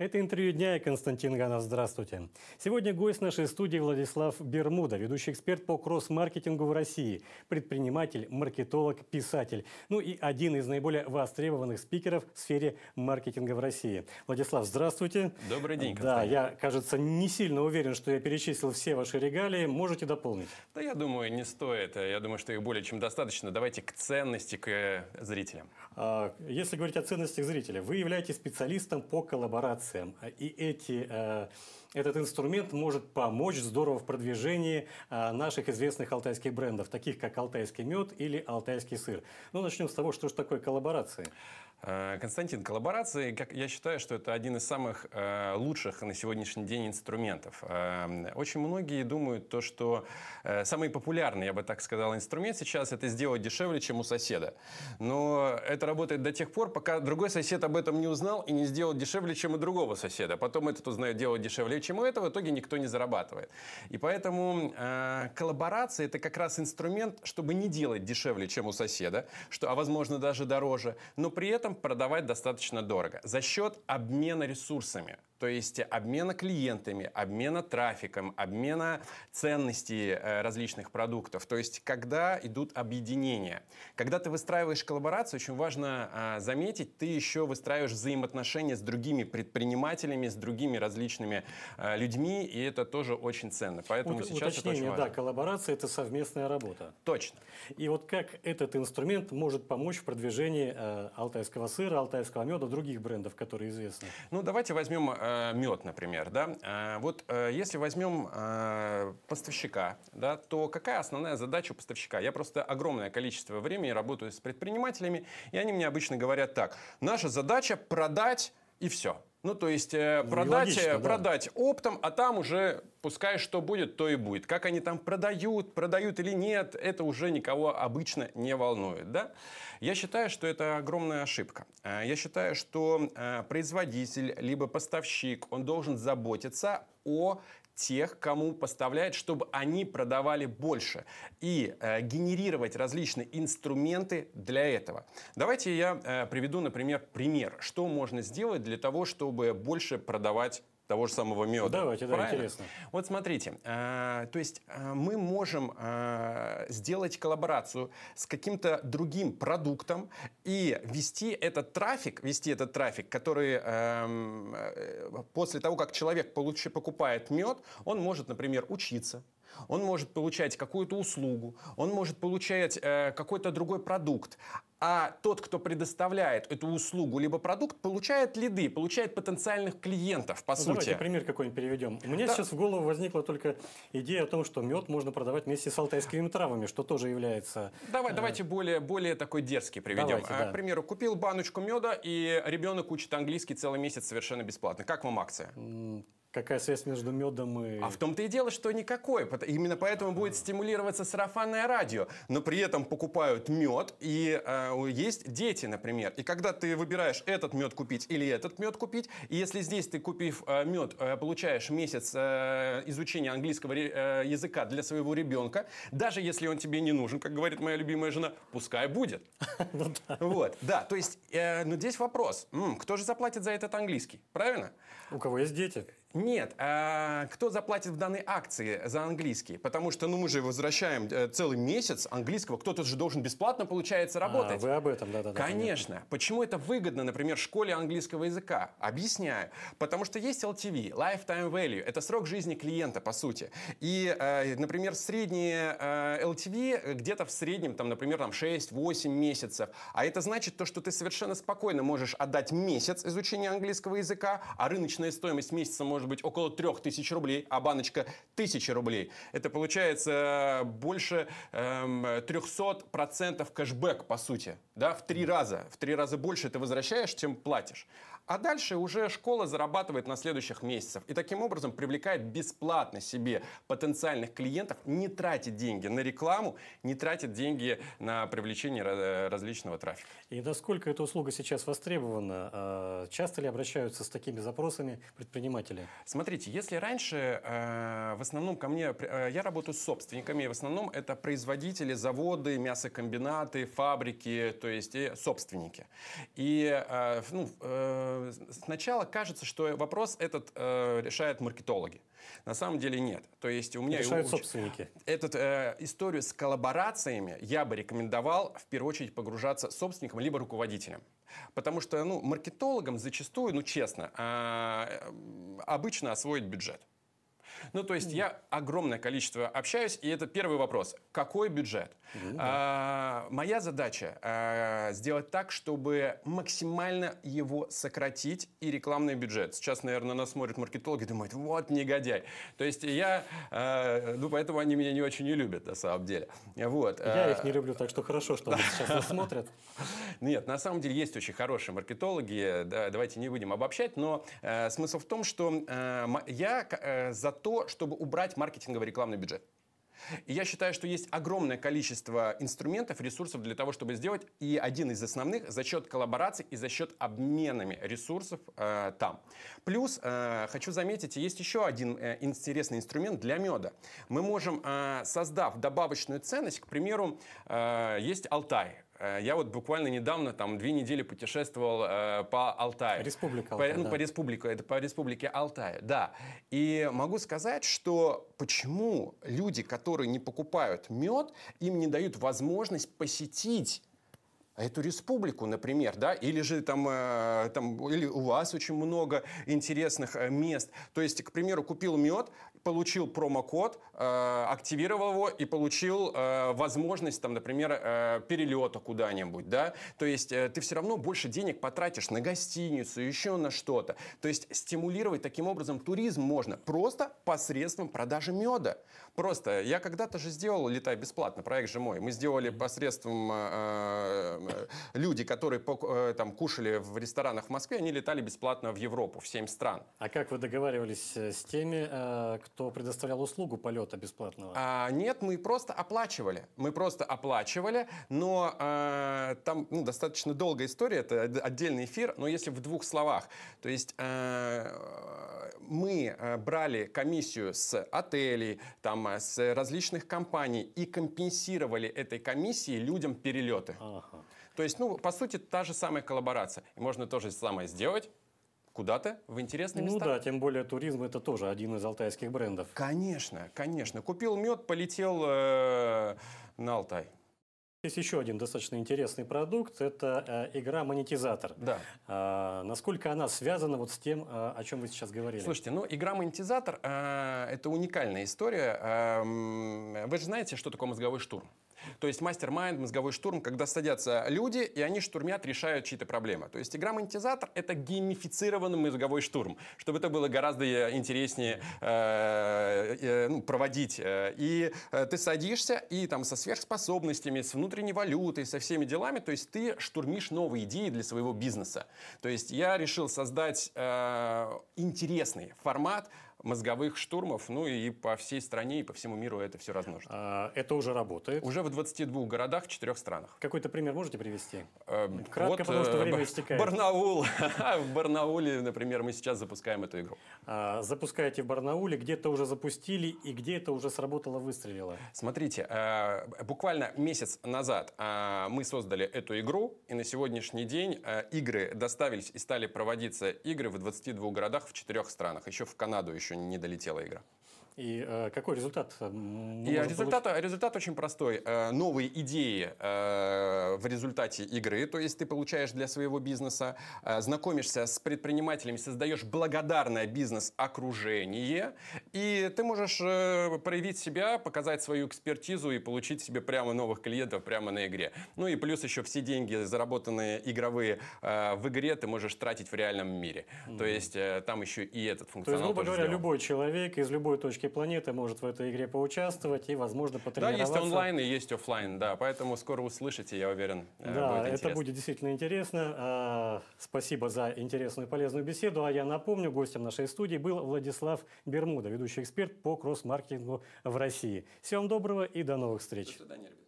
Это интервью дня и Константин Ганов. Здравствуйте. Сегодня гость нашей студии Владислав Бермуда, ведущий эксперт по кросс-маркетингу в России, предприниматель, маркетолог, писатель. Ну и один из наиболее востребованных спикеров в сфере маркетинга в России. Владислав, здравствуйте. Добрый день, Константин. Да, я, кажется, не сильно уверен, что я перечислил все ваши регалии. Можете дополнить? Да, я думаю, не стоит. Я думаю, что их более чем достаточно. Давайте к ценности, к э, зрителям. А, если говорить о ценностях зрителя, вы являетесь специалистом по коллаборации СМ. А, и эти, э, этот инструмент может помочь здорово в продвижении э, наших известных алтайских брендов, таких как «Алтайский мед» или «Алтайский сыр». Ну, начнем с того, что же такое коллаборация. Э, Константин, коллаборации, как я считаю, что это один из самых э, лучших на сегодняшний день инструментов. Э, очень многие думают то, что самый популярный, я бы так сказал, инструмент сейчас это сделать дешевле, чем у соседа. Но это работает до тех пор, пока другой сосед об этом не узнал и не сделал дешевле, чем у другого соседа. Потом этот узнает делать дешевле, чем у этого, в итоге никто не зарабатывает. И поэтому коллаборация это как раз инструмент, чтобы не делать дешевле, чем у соседа, что, а возможно даже дороже, но при этом продавать достаточно дорого за счет обмена ресурсами то есть обмена клиентами, обмена трафиком, обмена ценностей э, различных продуктов. То есть когда идут объединения. Когда ты выстраиваешь коллаборацию, очень важно а, заметить, ты еще выстраиваешь взаимоотношения с другими предпринимателями, с другими различными э, людьми, и это тоже очень ценно. Поэтому вот, сейчас это очень важно. да, коллаборация – это совместная работа. Точно. И вот как этот инструмент может помочь в продвижении э, алтайского сыра, алтайского меда, других брендов, которые известны? Ну, давайте возьмем Э, мед, например, да, э, вот э, если возьмем поставщика, да, то какая основная задача у поставщика? Я просто огромное количество времени работаю с предпринимателями, и они мне обычно говорят так, наша задача продать и все. Ну, то есть э, ну, продать, э, логично, продать да. оптом, а там уже пускай что будет, то и будет. Как они там продают, продают или нет, это уже никого обычно не волнует. Да? Я считаю, что это огромная ошибка. Э, я считаю, что производитель, либо поставщик, он должен заботиться о тех, кому поставляют, чтобы они продавали больше и э, генерировать различные инструменты для этого. Давайте я э, приведу, например, пример, что можно сделать для того, чтобы больше продавать того же самого меда. Давайте, да, Правильно? интересно. Вот смотрите, э, то есть э, мы можем э, сделать коллаборацию с каким-то другим продуктом и вести этот трафик, вести этот трафик, который э, э после того, как человек получ, покупает мед, он может, например, учиться, он может получать какую-то услугу, он может получать э, какой-то другой продукт. А тот, кто предоставляет эту услугу либо продукт, получает лиды, получает потенциальных клиентов, по ну, сути. Давайте пример какой-нибудь переведем. У меня да. сейчас в голову возникла только идея о том, что мед можно продавать вместе с алтайскими травами, что тоже является... Давай, э... давайте более, более такой дерзкий приведем. Давайте, э, да. К примеру, купил баночку меда, и ребенок учит английский целый месяц совершенно бесплатно. Как вам акция? Какая связь между медом и... А в том-то и дело, что никакой. Именно поэтому будет стимулироваться сарафанное радио. Но при этом покупают мед, и э, есть дети, например. И когда ты выбираешь этот мед купить или этот мед купить, и если здесь ты, купив э, мед, э, получаешь месяц э, изучения английского э, языка для своего ребенка, даже если он тебе не нужен, как говорит моя любимая жена, пускай будет. Ну вот, да. То есть, э, но здесь вопрос. Кто же заплатит за этот английский? Правильно? У кого есть дети. Нет, а кто заплатит в данной акции за английский? Потому что ну, мы же возвращаем э, целый месяц английского, кто-то же должен бесплатно, получается, а, работать. А, вы об этом, да-да-да. Конечно. Понятно. Почему это выгодно, например, школе английского языка? Объясняю. Потому что есть LTV, Lifetime Value, это срок жизни клиента, по сути. И, э, например, средние LTV э, где-то в среднем, там, например, там 6-8 месяцев. А это значит то, что ты совершенно спокойно можешь отдать месяц изучения английского языка, а рыночная стоимость месяца может может быть около 3000 рублей, а баночка 1000 рублей. Это получается э, больше эм, 300% кэшбэк, по сути. Да, в три раза. В три раза больше ты возвращаешь, чем платишь. А дальше уже школа зарабатывает на следующих месяцах. И таким образом привлекает бесплатно себе потенциальных клиентов, не тратит деньги на рекламу, не тратит деньги на привлечение э, различного трафика. И насколько эта услуга сейчас востребована? Э, часто ли обращаются с такими запросами предприниматели? Смотрите, если раньше э, в основном ко мне, э, я работаю с собственниками, в основном это производители, заводы, мясокомбинаты, фабрики, то есть и э, собственники. И э, ну, э, сначала кажется, что вопрос этот э, решают маркетологи. На самом деле нет. То есть у меня... Решают уч... собственники. Этот, э, историю с коллаборациями я бы рекомендовал в первую очередь погружаться собственникам либо руководителям. Потому что ну, маркетологам зачастую, ну честно, а, э, обычно освоить бюджет. Ну, то есть я огромное количество общаюсь, и это первый вопрос. Какой бюджет? А, моя задача а, сделать так, чтобы максимально его сократить и рекламный бюджет. Сейчас, наверное, нас смотрят маркетологи и думают, вот негодяй. То есть я, а, ну, поэтому они меня не очень и любят, на самом деле. Вот. Я их не люблю, так что хорошо, что они сейчас нас смотрят. Нет, на самом деле есть очень хорошие маркетологи, да, давайте не будем обобщать, но э, смысл в том, что э, я э, за то, то, чтобы убрать маркетинговый рекламный бюджет. И я считаю, что есть огромное количество инструментов, ресурсов для того, чтобы сделать. И один из основных за счет коллабораций и за счет обменами ресурсов э, там. Плюс э, хочу заметить, есть еще один э, интересный инструмент для меда. Мы можем, э, создав добавочную ценность, к примеру, э, есть Алтай Э, я вот буквально недавно, там, две недели путешествовал э, по Алтаю. Республика Алтай, по, ну, да. по республику, это по республике Алтай, да. И могу сказать, что почему люди, которые не покупают мед, им не дают возможность посетить эту республику, например, да, или же там, э, там или у вас очень много интересных э, мест. То есть, к примеру, купил мед, получил промокод, э, активировал его и получил э, возможность, там, например, э, перелета куда-нибудь, да, то есть ты все равно больше денег потратишь на гостиницу, еще на что-то, то есть стимулировать таким образом туризм можно просто посредством продажи меда, Просто я когда-то же сделал «Летай бесплатно», проект же мой. Мы сделали посредством э, э, э, люди, которые там кушали в ресторанах в Москве, они летали бесплатно в Европу, в семь стран. А как вы договаривались с теми, кто предоставлял услугу полета бесплатного? А, нет, мы просто оплачивали. Мы просто оплачивали, но э, там ну, достаточно долгая история, это отдельный эфир, но если в двух словах. То есть э, мы брали комиссию с отелей, там фирмы, с э, различных компаний и компенсировали этой комиссии людям перелеты. Ага. То есть, ну, по сути, та же самая коллаборация. можно тоже самое сделать куда-то в интересные места. Ну да, тем более туризм это тоже один из алтайских брендов. Конечно, конечно. Купил мед, полетел э, на Алтай. Есть еще один достаточно интересный продукт – это э, игра «Монетизатор». Да. Э, насколько она связана вот с тем, э, о чем вы сейчас говорили? Слушайте, ну, игра «Монетизатор» э, – это уникальная история. Э, вы же знаете, что такое мозговой штурм? То есть мастер-майнд, мозговой штурм, когда садятся люди, и они штурмят, решают чьи-то проблемы. То есть игра монетизатор — это геймифицированный мозговой штурм, чтобы это было гораздо э, интереснее э, э, ну, проводить. И ты садишься, и там со сверхспособностями, с внутренней валютой, со всеми делами, то есть ты штурмишь новые идеи для своего бизнеса. То есть я решил создать интересный формат, мозговых штурмов, ну и по всей стране и по всему миру это все размножит. А, это уже работает? Уже в 22 городах, в 4 странах. Какой-то пример можете привести? Э, Кратко, вот, потому что э, время истекает. Барнаул. в Барнауле, например, мы сейчас запускаем эту игру. А, запускаете в Барнауле, где-то уже запустили и где это уже сработало, выстрелило? Смотрите, э, буквально месяц назад мы создали эту игру, и на сегодняшний день игры доставились и стали проводиться игры в 22 городах в 4 странах, еще в Канаду, еще еще не долетела игра. И э, какой результат? Э, и результат, результат очень простой. Э, новые идеи э, в результате игры, то есть ты получаешь для своего бизнеса, знакомишься с предпринимателями, создаешь благодарное бизнес-окружение, и ты можешь проявить себя, показать свою экспертизу и получить себе прямо новых клиентов прямо на игре. Ну и плюс еще все деньги, заработанные игровые в игре, ты можешь тратить в реальном мире. Mm-hmm. То есть там еще и этот функционал. То есть, грубо говоря, сделан. любой человек из любой точки планеты может в этой игре поучаствовать и, возможно, потренироваться. Да, есть онлайн и есть офлайн, да, поэтому скоро услышите, я уверен. Э, да, будет это будет действительно интересно. А, спасибо за интересную и полезную беседу. А я напомню, гостем нашей студии был Владислав Бермуда, ведущий эксперт по кросс-маркетингу в России. Всем доброго и до новых встреч. До свидания, ребята.